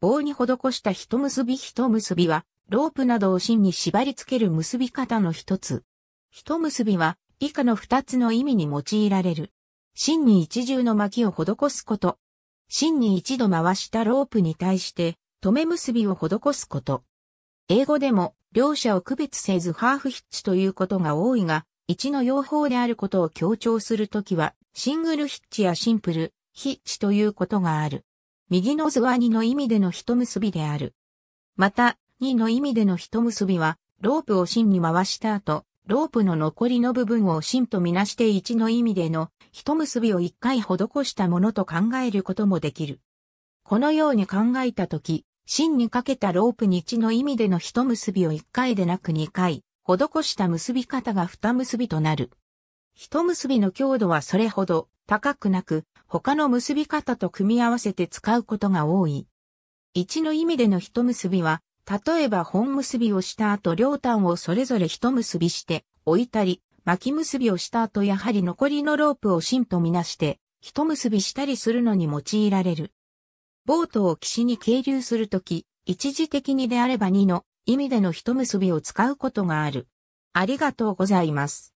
棒に施した一結び一結びは、ロープなどを芯に縛り付ける結び方の一つ。一結びは、以下の二つの意味に用いられる。芯に一重の巻きを施すこと。芯に一度回したロープに対して、止め結びを施すこと。英語でも、両者を区別せずハーフヒッチということが多いが、一の用法であることを強調するときは、シングルヒッチやシンプル、ヒッチということがある。右の図は2の意味での一結びである。また、2の意味での一結びは、ロープを芯に回した後、ロープの残りの部分を芯とみなして1の意味での一結びを1回施したものと考えることもできる。このように考えたとき、芯にかけたロープに1の意味での一結びを1回でなく2回、施した結び方が2結びとなる。一結びの強度はそれほど高くなく、他の結び方と組み合わせて使うことが多い。一の意味での一結びは、例えば本結びをした後両端をそれぞれ一結びして置いたり、巻き結びをした後やはり残りのロープを芯とみなして一結びしたりするのに用いられる。ボートを岸に係留するとき、一時的にであれば2の意味での一結びを使うことがある。ありがとうございます。